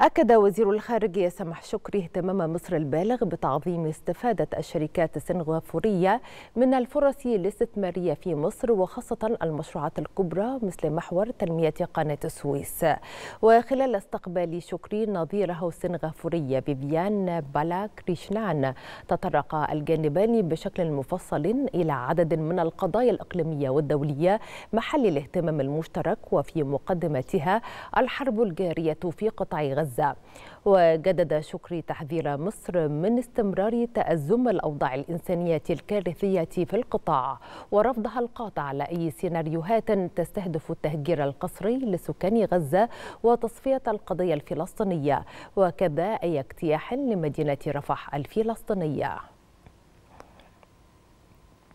أكد وزير الخارجية سمح شكري اهتمام مصر البالغ بتعظيم استفادة الشركات السنغافورية من الفرص الاستثمارية في مصر وخاصة المشروعات الكبرى مثل محور تنمية قناة السويس وخلال استقبال شكري نظيره السنغافورية بيبيان بالا كريشنان تطرق الجانبان بشكل مفصل إلى عدد من القضايا الإقليمية والدولية محل الاهتمام المشترك وفي مقدمتها الحرب الجارية في قطاع غزة غزة وجدد شكري تحذير مصر من استمرار تأزم الأوضاع الإنسانية الكارثية في القطاع ورفضها القاطع على أي سيناريوهات تستهدف التهجير القسري لسكان غزة وتصفية القضية الفلسطينية وكذا أي اجتياح لمدينة رفح الفلسطينية